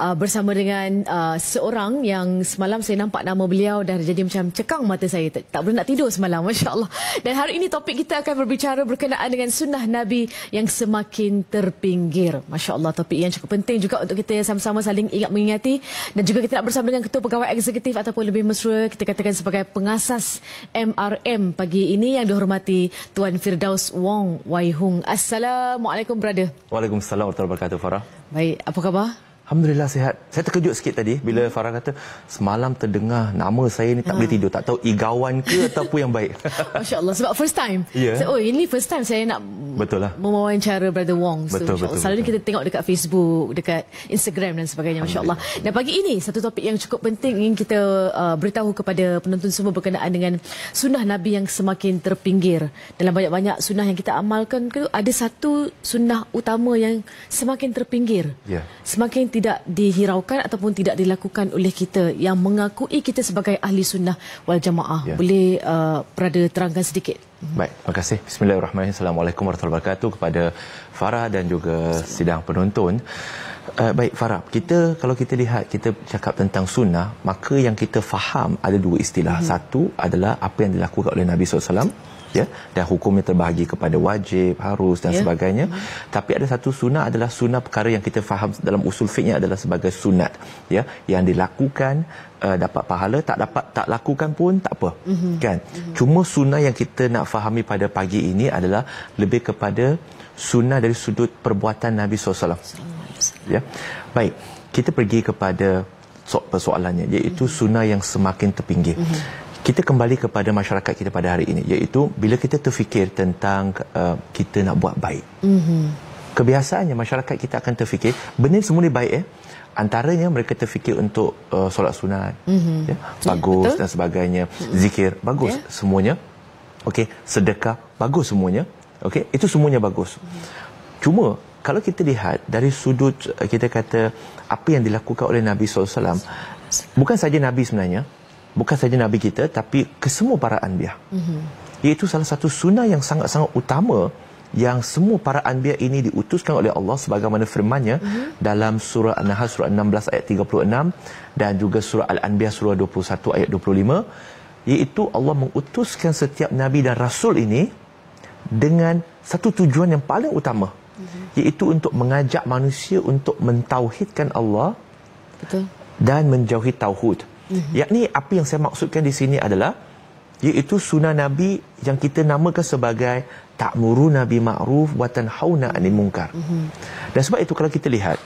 uh, bersama dengan uh, seorang yang semalam saya nampak nama beliau dan jadi macam cekang mata saya. Tak, tak boleh nak tidur semalam, masya-Allah. Dan hari ini topik kita akan berbicara berkenaan dengan sunnah Nabi yang semakin terpinggir. Masya-Allah, topik yang cukup penting juga untuk kita sama-sama saling ingat mengingati dan juga kita nak bersama dengan ketua pegawai eksekutif ataupun lebih mesra kita katakan sebagai pengasas MRM pagi ini yang dihormati Tuan Firdaus Wong Waihung. Assalamualaikum brother. Waalaikumsalam warahmatullahi wabarakatuh Farah. Baik, apa khabar? Alhamdulillah sihat. Saya terkejut sikit tadi bila hmm. Farah kata semalam terdengar nama saya ni tak hmm. boleh ah. tidur. Tak tahu igawan ke ataupun yang baik. Masya-Allah sebab first time. Yeah. So, oh ini first time saya nak betul lah. Memawancara Brother Wong betul, Betul, Selalu betul. kita tengok dekat Facebook, dekat Instagram dan sebagainya masya-Allah. Dan pagi ini satu topik yang cukup penting ingin kita uh, beritahu kepada penonton semua berkenaan dengan sunnah Nabi yang semakin terpinggir. Dalam banyak-banyak sunnah yang kita amalkan ada satu sunnah utama yang semakin terpinggir. Yeah. Semakin tidak dihiraukan ataupun tidak dilakukan oleh kita yang mengakui kita sebagai ahli sunnah wal jamaah. Yeah. Boleh uh, Brother terangkan sedikit Baik, terima kasih. Bismillahirrahmanirrahim. Assalamualaikum warahmatullahi wabarakatuh kepada Farah dan juga sidang penonton. Uh, baik Farah, kita kalau kita lihat kita cakap tentang sunnah, maka yang kita faham ada dua istilah. Hmm. Satu adalah apa yang dilakukan oleh Nabi SAW ya dan hukumnya terbahagi kepada wajib, harus dan ya. sebagainya. Hmm. Tapi ada satu sunnah adalah sunnah perkara yang kita faham dalam usul fiqhnya adalah sebagai sunat ya yang dilakukan uh, dapat pahala, tak dapat tak lakukan pun tak apa. Hmm. Kan? Hmm. Cuma sunnah yang kita nak fahami pada pagi ini adalah lebih kepada sunnah dari sudut perbuatan Nabi SAW ya. Baik, kita pergi kepada so persoalannya iaitu mm -hmm. sunnah yang semakin terpinggir. Mm -hmm. Kita kembali kepada masyarakat kita pada hari ini iaitu bila kita terfikir tentang uh, kita nak buat baik. Mm -hmm. Kebiasaannya masyarakat kita akan terfikir benda semua ni baik eh. Antaranya mereka terfikir untuk uh, solat sunat, mm -hmm. ya, bagus yeah, dan sebagainya, mhm. zikir, bagus yeah. semuanya. Okey, sedekah, bagus semuanya. Okey, itu semuanya bagus. Mm -hmm. Cuma kalau kita lihat dari sudut eh, kita kata apa yang dilakukan oleh Nabi SAW bukan saja Nabi sebenarnya bukan saja Nabi kita tapi kesemua para anbiya mm iaitu salah satu sunnah yang sangat-sangat utama yang semua para anbiya ini diutuskan oleh Allah sebagaimana firmannya mm-hmm. dalam surah An-Nahl surah 16 ayat 36 dan juga surah Al-Anbiya surah 21 ayat 25 iaitu Allah mengutuskan setiap Nabi dan Rasul ini dengan satu tujuan yang paling utama Mhm. iaitu untuk mengajak manusia untuk mentauhidkan Allah Betul. dan menjauhi tauhid. Mm-hmm. Yakni apa yang saya maksudkan di sini adalah iaitu sunnah Nabi yang kita namakan sebagai ta'muru nabi ma'ruf wa tanhauna 'anil munkar. Mm-hmm. Dan sebab itu kalau kita lihat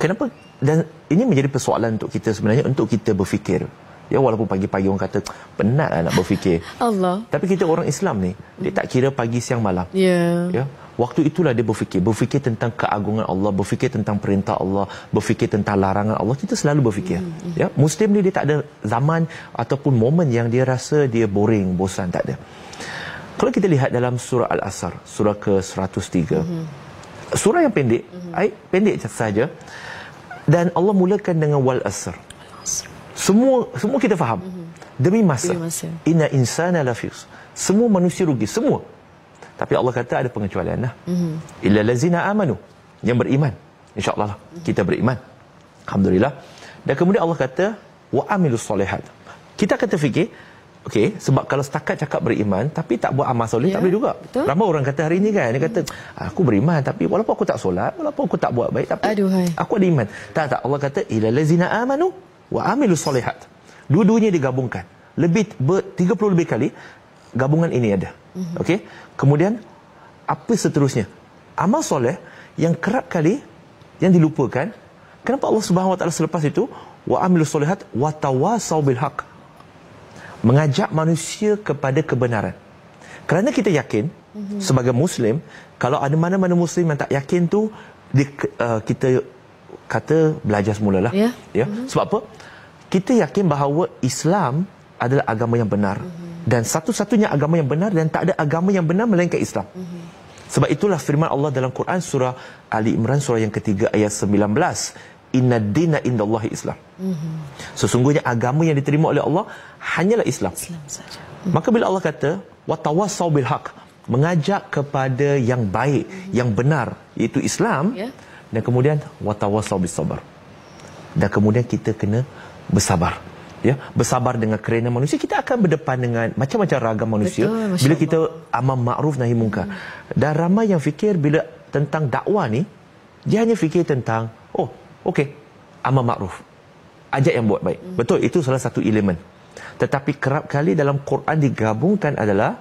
kenapa dan ini menjadi persoalan untuk kita sebenarnya untuk kita berfikir. Ya walaupun pagi-pagi orang kata penatlah nak berfikir. Allah. Tapi kita orang Islam ni, dia tak kira pagi siang malam. Yeah. Ya. ya. Waktu itulah dia berfikir, berfikir tentang keagungan Allah, berfikir tentang perintah Allah, berfikir tentang larangan Allah. Kita selalu berfikir. Hmm, hmm. Ya, Muslim ni dia tak ada zaman ataupun momen yang dia rasa dia boring, bosan tak ada. Kalau kita lihat dalam surah Al-Asr, surah ke-103. Hmm. Surah yang pendek, ai pendek saja. Dan Allah mulakan dengan wal asr. Semua semua kita faham. Demi masa. Inna insana lafi. Semua manusia rugi, semua. Tapi Allah kata ada pengecualian lah. Mm-hmm. Illa lazina amanu. Yang beriman. InsyaAllah lah. Kita beriman. Alhamdulillah. Dan kemudian Allah kata, wa amilus solehat. Kita kata fikir, Okey, sebab kalau setakat cakap beriman tapi tak buat amal soleh yeah, tak ya, boleh juga. Betul. Ramai orang kata hari ini kan, dia kata aku beriman tapi walaupun aku tak solat, walaupun aku tak buat baik tapi Aduhai. aku ada iman. Tak tak Allah kata ila lazina amanu wa amilus solihat. Dua-duanya digabungkan. Lebih ber 30 lebih kali gabungan ini ada. Mhm. Okey. Kemudian apa seterusnya? Amal soleh yang kerap kali yang dilupakan. Kenapa Allah Subhanahu Wa Taala selepas itu wa amilus solihat wa tawasau bil haq. Mengajak manusia kepada kebenaran. Kerana kita yakin mm-hmm. sebagai muslim, kalau ada mana-mana muslim yang tak yakin tu di, uh, kita kata belajar semula lah. Yeah. Yeah. Mm-hmm. Sebab apa? Kita yakin bahawa Islam adalah agama yang benar. Mm-hmm dan satu-satunya agama yang benar dan tak ada agama yang benar melainkan Islam. Mm -hmm. Sebab itulah firman Allah dalam Quran surah Ali Imran surah yang ketiga ayat 19, "Inna dina indallahi Islam." Mm -hmm. Sesungguhnya agama yang diterima oleh Allah hanyalah Islam. Islam Mm -hmm. Maka bila Allah kata, "Wa tawassaw bil haqq," mengajak kepada yang baik, mm -hmm. yang benar, iaitu Islam, yeah. dan kemudian "Wa tawassaw bis Dan kemudian kita kena bersabar ya bersabar dengan kerana manusia kita akan berdepan dengan macam-macam ragam manusia Betul, bila kita amam ma'ruf nahi mungkar hmm. dan ramai yang fikir bila tentang dakwah ni dia hanya fikir tentang oh okey amam ma'ruf ajak yang buat baik hmm. betul itu salah satu elemen tetapi kerap kali dalam Quran digabungkan adalah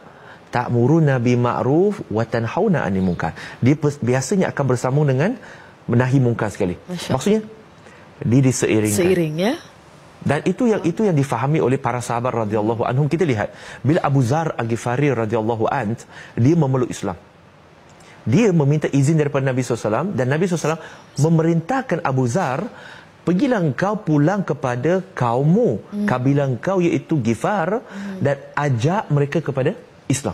ta'muru nabi ma'ruf wa tanhauna 'anil munkar dia biasanya akan bersambung dengan menahi mungkar sekali maksudnya di diseiringkan seiring ya dan itu yang itu yang difahami oleh para sahabat radhiyallahu anhum. Kita lihat bila Abu Zar Al-Ghifari radhiyallahu anh dia memeluk Islam. Dia meminta izin daripada Nabi SAW dan Nabi SAW memerintahkan Abu Zar Pergilah engkau pulang kepada kaummu, hmm. kabilah engkau iaitu Gifar hmm. dan ajak mereka kepada Islam.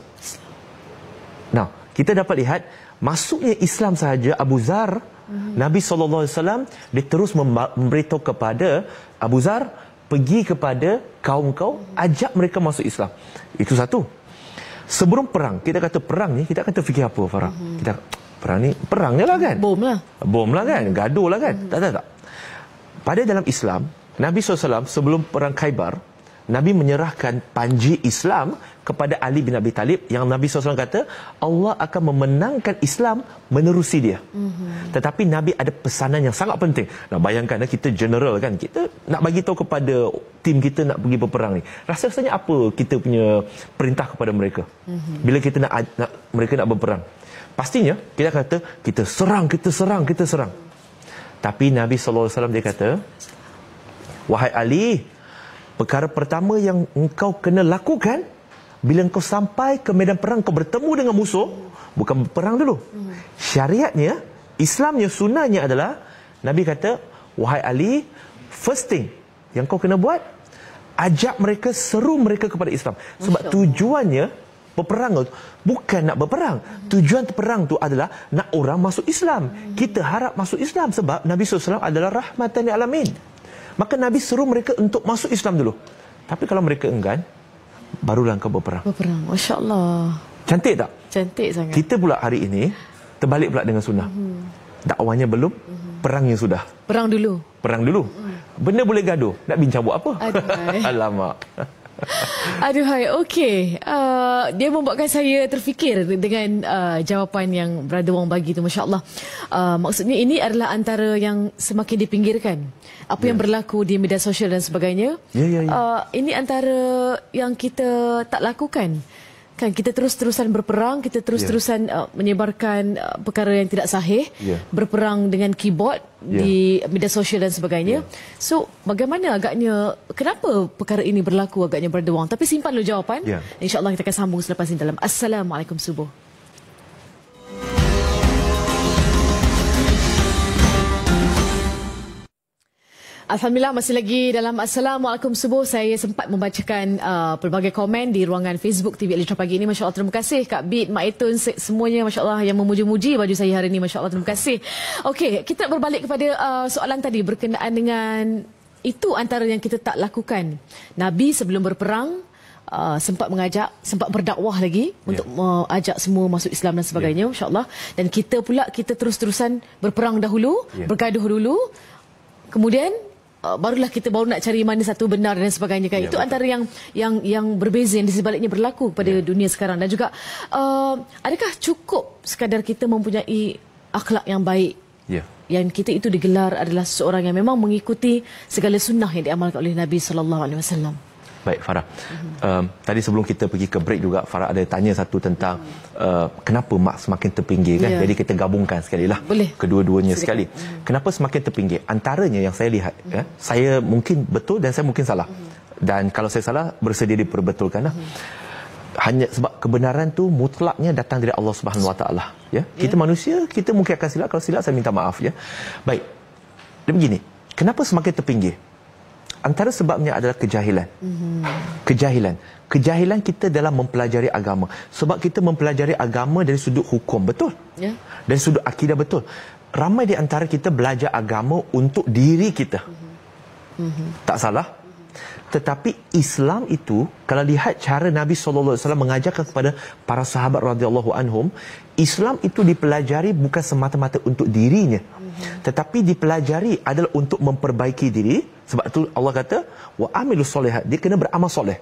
Nah kita dapat lihat masuknya Islam sahaja Abu Zar, hmm. Nabi SAW dia terus memberitahu kepada Abu Zar, pergi kepada kaum kau, ajak mereka masuk Islam. Itu satu. Sebelum perang, kita kata perang ni, kita kata fikir apa Farah? Mm-hmm. Kita perang ni perang jelah kan. Bom lah. Bom lah kan, gaduh lah kan. Mm-hmm. Tak tak tak. Pada dalam Islam, Nabi SAW sebelum perang Khaybar. Nabi menyerahkan panji Islam kepada Ali bin Abi Talib yang Nabi SAW kata Allah akan memenangkan Islam menerusi dia. Mm-hmm. Tetapi Nabi ada pesanan yang sangat penting. Nah, bayangkanlah kita general kan, kita nak bagi tahu kepada tim kita nak pergi berperang ni. Rasa-rasanya apa kita punya perintah kepada mereka? Mm-hmm. Bila kita nak, nak mereka nak berperang. Pastinya kita kata kita serang, kita serang, kita serang. Tapi Nabi SAW dia kata, Wahai Ali, Perkara pertama yang engkau kena lakukan bila engkau sampai ke medan perang engkau bertemu dengan musuh bukan berperang dulu. Hmm. Syariatnya, Islamnya, sunnahnya adalah Nabi kata, "Wahai Ali, first thing yang kau kena buat, ajak mereka, seru mereka kepada Islam." Sebab tujuannya berperang tu bukan nak berperang. Hmm. Tujuan perang tu adalah nak orang masuk Islam. Hmm. Kita harap masuk Islam sebab Nabi SAW adalah rahmatan alamin. Maka Nabi suruh mereka untuk masuk Islam dulu. Tapi kalau mereka enggan, barulah kau berperang. Berperang, Masya Allah. Cantik tak? Cantik sangat. Kita pula hari ini, terbalik pula dengan sunnah. Hmm. Dakwanya belum, hmm. perangnya sudah. Perang dulu? Perang dulu. Hmm. Benda boleh gaduh, nak bincang buat apa? Alamak. Aduhai, okey. Uh, dia membuatkan saya terfikir dengan uh, jawapan yang Brother Wong bagi itu, Masya Allah. Uh, maksudnya ini adalah antara yang semakin dipinggirkan. Apa yes. yang ya. berlaku di media sosial dan sebagainya. Yeah, yeah, yeah. Uh, ini antara yang kita tak lakukan kan kita terus-terusan berperang kita terus-terusan yeah. uh, menyebarkan uh, perkara yang tidak sahih yeah. berperang dengan keyboard yeah. di media sosial dan sebagainya yeah. so bagaimana agaknya kenapa perkara ini berlaku agaknya berdewang tapi simpan dulu jawapan yeah. insyaallah kita akan sambung selepas ini dalam assalamualaikum subuh Alhamdulillah masih lagi dalam Assalamualaikum Subuh saya sempat membacakan uh, pelbagai komen di ruangan Facebook TV Elitra pagi ini masya-Allah terima kasih Kak Bid. Mak Etun semuanya masya-Allah yang memuji-muji baju saya hari ini masya-Allah terima kasih. Okey kita berbalik kepada uh, soalan tadi berkenaan dengan itu antara yang kita tak lakukan. Nabi sebelum berperang Uh, sempat mengajak, sempat berdakwah lagi yeah. untuk mengajak uh, semua masuk Islam dan sebagainya, yeah. insyaAllah. Dan kita pula, kita terus-terusan berperang dahulu, yeah. bergaduh dulu. Kemudian, Uh, barulah kita baru nak cari mana satu benar dan sebagainya kan ya, itu betul. antara yang yang yang berbeza yang di sebaliknya berlaku pada ya. dunia sekarang dan juga uh, adakah cukup sekadar kita mempunyai akhlak yang baik ya yang kita itu digelar adalah seorang yang memang mengikuti segala sunnah yang diamalkan oleh Nabi sallallahu alaihi wasallam Baik Farah. Um, tadi sebelum kita pergi ke break juga Farah ada tanya satu tentang uh, kenapa mak semakin terpinggir kan? Yeah. Jadi kita gabungkan sekali lah kedua-duanya sekali. Kenapa semakin terpinggir? Antaranya yang saya lihat, mm. ya, saya mungkin betul dan saya mungkin salah. Mm. Dan kalau saya salah bersedia diperbetulkan lah. Mm. Hanya sebab kebenaran tu mutlaknya datang dari Allah Subhanahu Wa Taala. Ya, ya. kita yeah. manusia kita mungkin akan silap. Kalau silap saya minta maaf ya. Baik. Dan begini, kenapa semakin terpinggir? antara sebabnya adalah kejahilan. Kejahilan. Kejahilan kita dalam mempelajari agama. Sebab kita mempelajari agama dari sudut hukum, betul? Ya. Dari sudut akidah, betul. Ramai di antara kita belajar agama untuk diri kita. Mhm. Mhm. Tak salah. Tak salah tetapi Islam itu kalau lihat cara Nabi sallallahu alaihi wasallam mengajarkan kepada para sahabat radhiyallahu anhum Islam itu dipelajari bukan semata-mata untuk dirinya tetapi dipelajari adalah untuk memperbaiki diri sebab tu Allah kata wa amilus solihat dia kena beramal soleh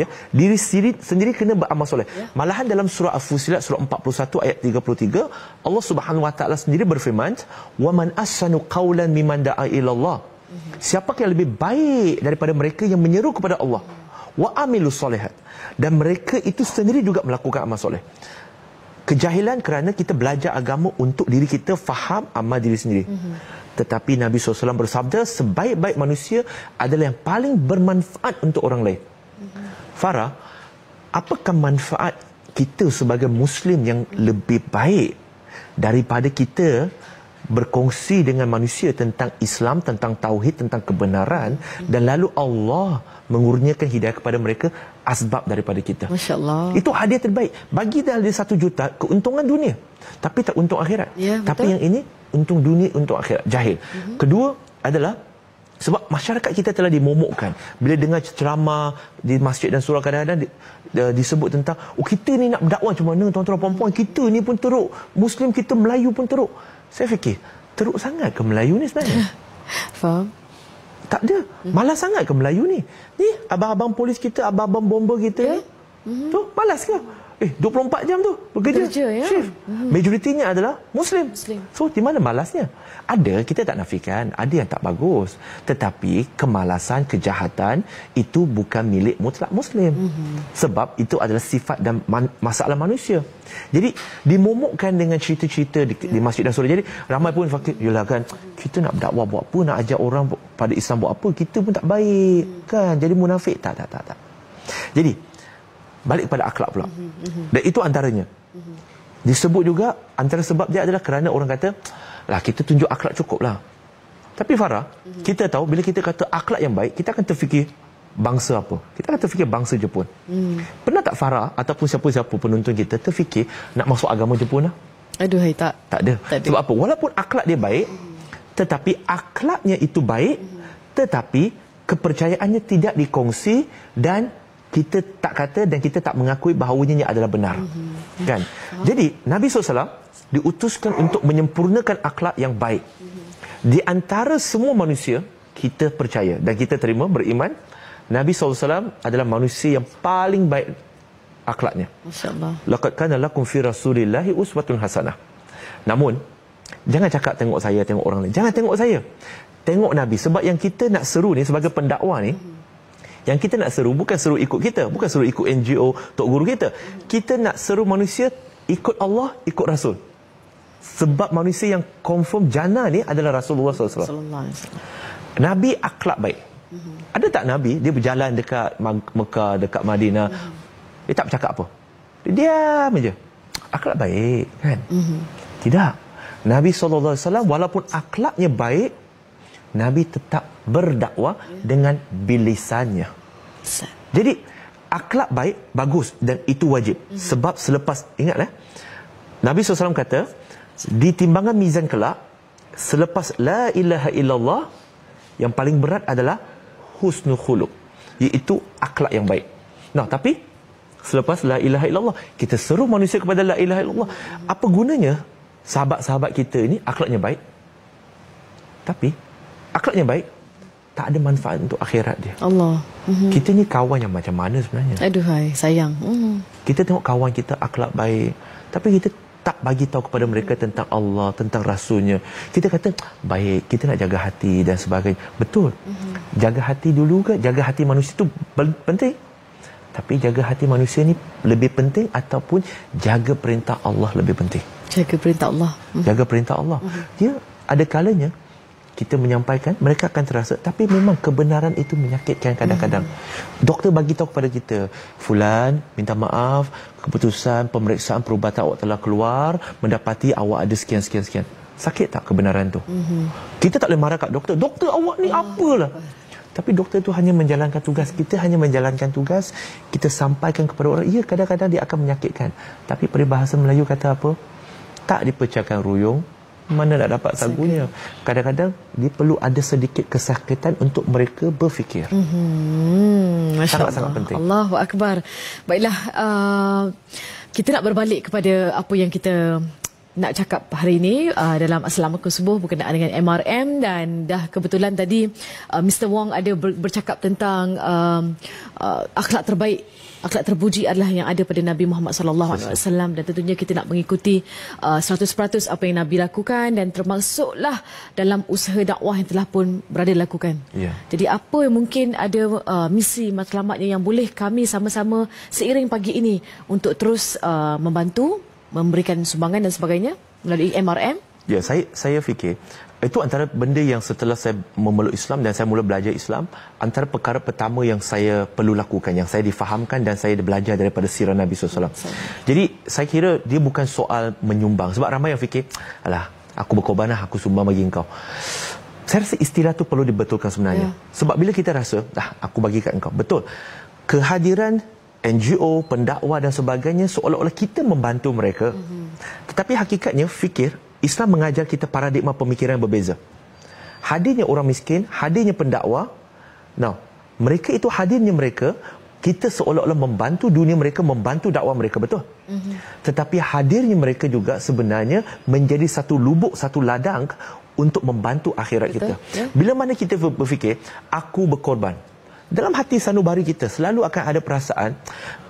ya diri sendiri, sendiri kena beramal soleh ya. malahan dalam surah al-fusilat surah 41 ayat 33 Allah Subhanahu wa taala sendiri berfirman wa man asanu qaulan mimman da'a ila Allah Siapa yang lebih baik daripada mereka yang menyeru kepada Allah? Wa amilu solehat. Dan mereka itu sendiri juga melakukan amal soleh. Kejahilan kerana kita belajar agama untuk diri kita faham amal diri sendiri. Tetapi Nabi SAW bersabda, sebaik-baik manusia adalah yang paling bermanfaat untuk orang lain. Farah, apakah manfaat kita sebagai Muslim yang lebih baik daripada kita berkongsi dengan manusia tentang Islam, tentang tauhid, tentang kebenaran dan lalu Allah mengurniakan hidayah kepada mereka asbab daripada kita. Masya-Allah. Itu hadiah terbaik. Bagi dah dia 1 juta keuntungan dunia tapi tak untung akhirat. Ya, tapi yang ini untung dunia untung akhirat. Jahil. uh Kedua adalah sebab masyarakat kita telah dimomokkan bila dengar ceramah di masjid dan surau kadang-kadang di, di, disebut tentang oh kita ni nak berdakwah macam mana tuan-tuan puan-puan kita ni pun teruk muslim kita melayu pun teruk saya fikir, teruk sangat ke Melayu ni sebenarnya? Faham. Tak ada. Malas sangat ke Melayu ni? Ni, abang-abang polis kita, abang-abang bomba kita yeah. ni. Ya. Mhm. Tu, malas ke? Eh, 24 jam tu bekerja. Kerja, ya? Shift. Hmm. Majoritinya adalah Muslim. Muslim. So, di mana malasnya? Ada, kita tak nafikan. Ada yang tak bagus. Tetapi, kemalasan, kejahatan itu bukan milik mutlak Muslim. hmm Sebab itu adalah sifat dan man- masalah manusia. Jadi, dimomokkan dengan cerita-cerita di, yeah. di ya. masjid dan surah. Jadi, ramai pun fakir, yelah kan, kita nak berdakwah buat apa, nak ajak orang pada Islam buat apa, kita pun tak baik. Mm. Kan? Jadi, munafik. Tak, tak, tak. tak. Jadi, balik kepada akhlak pula. Dan itu antaranya. Disebut juga antara sebab dia adalah kerana orang kata, lah kita tunjuk akhlak cukuplah. Tapi Farah, kita tahu bila kita kata akhlak yang baik, kita akan terfikir bangsa apa. Kita akan terfikir bangsa Jepun. Pernah tak Farah ataupun siapa-siapa penonton kita terfikir nak masuk agama Jepun lah? Aduh, hai, tak. Tak ada. tak ada. Sebab apa? Walaupun akhlak dia baik, tetapi akhlaknya itu baik, tetapi kepercayaannya tidak dikongsi dan kita tak kata dan kita tak mengakui bahawanya ini adalah benar. Mm-hmm. Kan? Oh. Jadi Nabi SAW diutuskan untuk menyempurnakan akhlak yang baik. Mm-hmm. Di antara semua manusia, kita percaya dan kita terima beriman Nabi SAW adalah manusia yang paling baik akhlaknya. Masya-Allah. Laqad kana lakum fi Rasulillahi uswatun hasanah. Namun jangan cakap tengok saya tengok orang lain. Jangan tengok saya. Tengok Nabi sebab yang kita nak seru ni sebagai pendakwa ni mm-hmm. Yang kita nak seru bukan seru ikut kita, bukan seru ikut NGO, tok guru kita. Kita nak seru manusia ikut Allah, ikut Rasul. Sebab manusia yang confirm jana ni adalah Rasulullah sallallahu alaihi wasallam. Nabi akhlak baik. Mhm. Ada tak nabi dia berjalan dekat Mekah, dekat Madinah. Mhm. Dia tak bercakap apa. Dia diam aja. Akhlak baik kan? Mhm. Tidak. Nabi SAW walaupun akhlaknya baik Nabi tetap berdakwah dengan bilisannya. Jadi akhlak baik bagus dan itu wajib. Hmm. Sebab selepas ingatlah eh, Nabi SAW kata di timbangan mizan kelak selepas la ilaha illallah yang paling berat adalah husnul khuluq iaitu akhlak yang baik. Nah, tapi selepas la ilaha illallah kita seru manusia kepada la ilaha illallah. Apa gunanya sahabat-sahabat kita ini akhlaknya baik? Tapi akhlaknya baik tak ada manfaat untuk akhirat dia. Allah. Uh-huh. Kita ni kawan yang macam mana sebenarnya? Aduhai, sayang. Uh-huh. Kita tengok kawan kita akhlak baik, tapi kita tak bagi tahu kepada mereka tentang Allah, tentang rasulnya. Kita kata baik, kita nak jaga hati dan sebagainya. Betul. Uh-huh. Jaga hati dulu ke? Jaga hati manusia tu penting. Tapi jaga hati manusia ni lebih penting ataupun jaga perintah Allah lebih penting? Jaga perintah Allah. Uh-huh. Jaga perintah Allah. Uh-huh. Dia ya, ada kalanya kita menyampaikan mereka akan terasa tapi memang kebenaran itu menyakitkan kadang-kadang hmm. doktor bagi tahu kepada kita fulan minta maaf keputusan pemeriksaan perubatan awak telah keluar mendapati awak ada sekian sekian sekian sakit tak kebenaran tu hmm. kita tak boleh marah kat doktor doktor awak ni apalah tapi doktor itu hanya menjalankan tugas kita hanya menjalankan tugas kita sampaikan kepada orang ya kadang-kadang dia akan menyakitkan tapi peribahasa Melayu kata apa tak dipecahkan ruyung mana nak dapat sagunya kadang-kadang dia perlu ada sedikit kesakitan untuk mereka berfikir hmm, sangat-sangat penting Allahu Akbar baiklah uh, kita nak berbalik kepada apa yang kita nak cakap hari ini uh, dalam Assalamualaikum Subuh berkenaan dengan MRM dan dah kebetulan tadi uh, Mr. Wong ada ber bercakap tentang uh, uh, akhlak terbaik akhlak terpuji adalah yang ada pada Nabi Muhammad SAW dan tentunya kita nak mengikuti uh, 100% apa yang Nabi lakukan dan termasuklah dalam usaha dakwah yang telah pun berada lakukan. Yeah. Jadi apa yang mungkin ada uh, misi matlamatnya yang boleh kami sama-sama seiring pagi ini untuk terus uh, membantu memberikan sumbangan dan sebagainya melalui MRM Ya, saya saya fikir itu antara benda yang setelah saya memeluk Islam dan saya mula belajar Islam, antara perkara pertama yang saya perlu lakukan, yang saya difahamkan dan saya belajar daripada sirah Nabi SAW. Betul. Jadi, saya kira dia bukan soal menyumbang. Sebab ramai yang fikir, alah, aku berkorban lah, aku sumbang bagi engkau. Saya rasa istilah tu perlu dibetulkan sebenarnya. Ya. Sebab bila kita rasa, dah, aku bagi kat engkau. Betul. Kehadiran NGO, pendakwa dan sebagainya seolah-olah kita membantu mereka. Mm-hmm. Tetapi hakikatnya fikir Islam mengajar kita paradigma pemikiran yang berbeza. Hadirnya orang miskin, hadirnya pendakwa. Now, mereka itu hadirnya mereka, kita seolah-olah membantu dunia mereka, membantu dakwa mereka, betul? Mm-hmm. Tetapi hadirnya mereka juga sebenarnya menjadi satu lubuk, satu ladang untuk membantu akhirat betul? kita. Ya. Yeah. Bila mana kita berfikir, aku berkorban, dalam hati sanubari kita selalu akan ada perasaan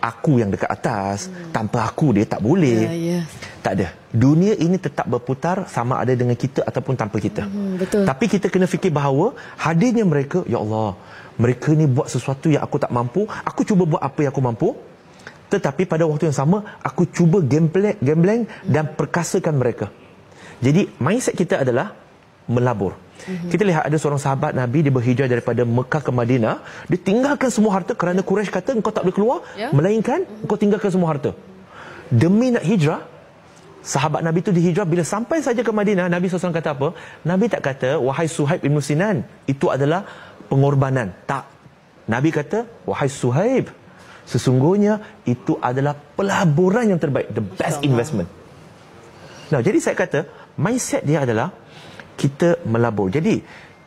aku yang dekat atas hmm. tanpa aku dia tak boleh yeah, yes. Ya. tak ada dunia ini tetap berputar sama ada dengan kita ataupun tanpa kita hmm, hmm, betul. tapi kita kena fikir bahawa hadirnya mereka ya Allah mereka ni buat sesuatu yang aku tak mampu aku cuba buat apa yang aku mampu tetapi pada waktu yang sama aku cuba gambling dan perkasakan mereka jadi mindset kita adalah melabur Mhm. Kita lihat ada seorang sahabat Nabi dia berhijrah daripada Mekah ke Madinah, dia tinggalkan semua harta kerana Quraisy kata engkau tak boleh keluar ya? melainkan mhm. engkau tinggalkan semua harta. Demi nak hijrah, sahabat Nabi tu dihijrah bila sampai saja ke Madinah, Nabi SAW kata apa? Nabi tak kata wahai Suhaib bin Sinan, itu adalah pengorbanan. Tak. Nabi kata wahai Suhaib, sesungguhnya itu adalah pelaburan yang terbaik, the best investment. Nah, jadi saya kata mindset dia adalah kita melabur. Jadi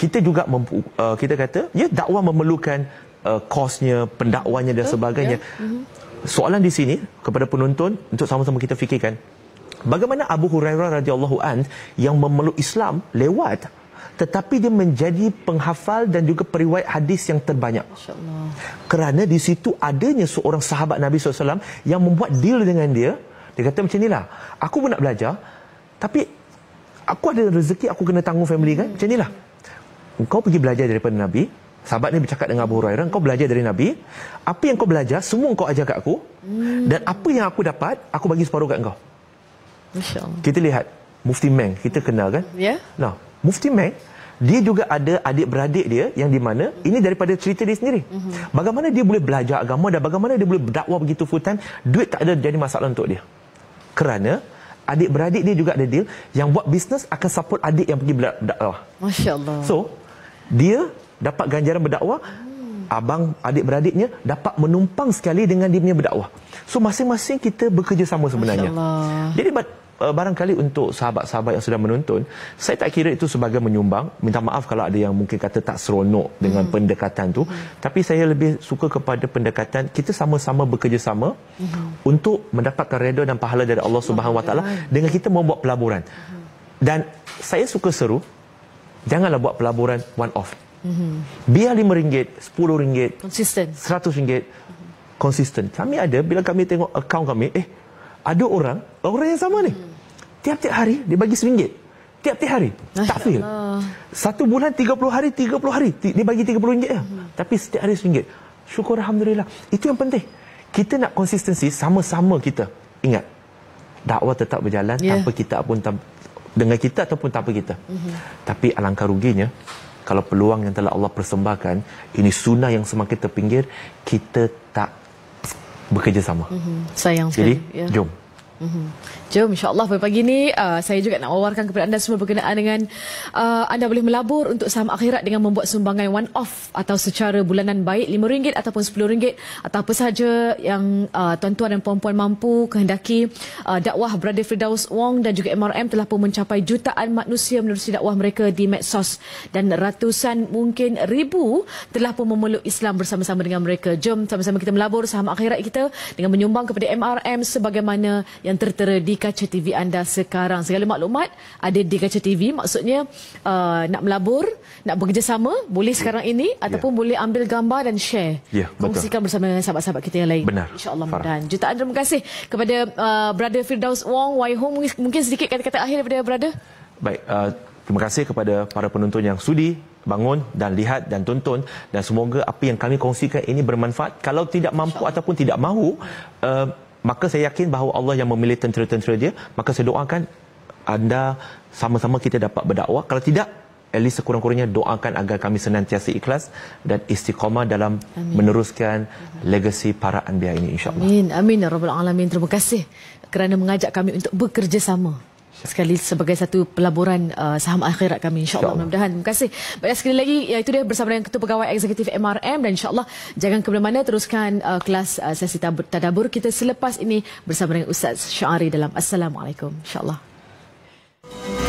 kita juga mempu, uh, kita kata ya dakwah memerlukan uh, kosnya, pendakwanya dan sebagainya. Ya. Mhm. Soalan di sini kepada penonton untuk sama-sama kita fikirkan. Bagaimana Abu Hurairah radhiyallahu an yang memeluk Islam lewat tetapi dia menjadi penghafal dan juga periwayat hadis yang terbanyak. Masya-Allah. Kerana di situ adanya seorang sahabat Nabi SAW yang membuat deal dengan dia. Dia kata macam inilah, aku pun nak belajar tapi aku ada rezeki aku kena tanggung family kan macam inilah kau pergi belajar daripada nabi sahabat ni bercakap dengan Abu Hurairah kau belajar dari nabi apa yang kau belajar semua kau ajar kat aku dan apa yang aku dapat aku bagi separuh kat kau insyaallah kita lihat mufti meng kita kenal kan ya yeah. nah mufti meng dia juga ada adik-beradik dia yang di mana ini daripada cerita dia sendiri. Bagaimana dia boleh belajar agama dan bagaimana dia boleh berdakwah begitu full time, duit tak ada jadi masalah untuk dia. Kerana adik-beradik dia juga ada deal yang buat bisnes akan support adik yang pergi berdakwah. Masya-Allah. So, dia dapat ganjaran berdakwah, hmm. abang adik-beradiknya dapat menumpang sekali dengan dia punya berdakwah. So, masing-masing kita bekerjasama sebenarnya. Masya-Allah. Jadi uh, barangkali untuk sahabat-sahabat yang sudah menonton, saya tak kira itu sebagai menyumbang. Minta maaf kalau ada yang mungkin kata tak seronok dengan hmm. pendekatan tu, hmm. tapi saya lebih suka kepada pendekatan kita sama-sama bekerjasama hmm. untuk mendapatkan redha dan pahala dari Allah Subhanahu Wa Taala dengan kita membuat pelaburan. Hmm. Dan saya suka seru janganlah buat pelaburan one off. Hmm. Biar RM5, RM10, konsisten. RM100 konsisten. Kami ada bila kami tengok akaun kami, eh ada orang orang yang sama ni tiap-tiap hari dia bagi RM1 tiap-tiap hari takfir satu bulan 30 hari 30 hari dia bagi RM30 je lah. hmm. tapi setiap hari RM1 syukur Alhamdulillah itu yang penting kita nak konsistensi sama-sama kita ingat dakwah tetap berjalan yeah. tanpa kita pun dengan kita ataupun tanpa kita hmm. tapi alangkah ruginya kalau peluang yang telah Allah persembahkan ini sunnah yang semakin terpinggir kita tak bekerjasama. Mm-hmm. Sayang sekali. Jadi, ya. yeah. jom. Mm-hmm. Jom insyaAllah pada pagi ini uh, saya juga nak wawarkan kepada anda semua berkenaan dengan uh, anda boleh melabur untuk saham akhirat dengan membuat sumbangan one-off atau secara bulanan baik RM5 ataupun RM10 atau apa sahaja yang uh, tuan-tuan uh, dan puan-puan mampu kehendaki uh, dakwah Brother Firdaus Wong dan juga MRM telah pun mencapai jutaan manusia menerusi dakwah mereka di Medsos dan ratusan mungkin ribu telah pun memeluk Islam bersama-sama dengan mereka. Jom sama-sama kita melabur saham akhirat kita dengan menyumbang kepada MRM sebagaimana yang tertera di kaca TV anda sekarang. Segala maklumat ada di kaca TV. Maksudnya uh, nak melabur, nak bekerjasama, boleh sekarang ini ya. ataupun boleh ambil gambar dan share. Yeah, ya, Kongsikan betul. bersama dengan sahabat-sahabat kita yang lain. Benar. InsyaAllah Dan Jutaan terima kasih kepada uh, Brother Firdaus Wong, Waihong. Mungkin sedikit kata-kata akhir daripada Brother. Baik, uh, terima kasih kepada para penonton yang sudi bangun dan lihat dan tonton dan semoga apa yang kami kongsikan ini bermanfaat kalau tidak mampu ataupun tidak mahu uh maka saya yakin bahawa Allah yang memilih tentera-tentera dia maka saya doakan anda sama-sama kita dapat berdakwah kalau tidak at least sekurang-kurangnya doakan agar kami senantiasa ikhlas dan istiqamah dalam Amin. meneruskan legasi para anbiya ini insyaallah Amin Amin ya rabbal alamin terima kasih kerana mengajak kami untuk bekerjasama sekali sebagai satu pelaburan uh, saham akhirat kami insyaallah Insya mudah-mudahan terima kasih banyak sekali lagi itu dia bersama dengan ketua pegawai eksekutif MRM dan insyaallah jangan ke mana-mana teruskan uh, kelas uh, sesi tadabbur kita selepas ini bersama dengan ustaz Syari dalam assalamualaikum insyaallah Thank you.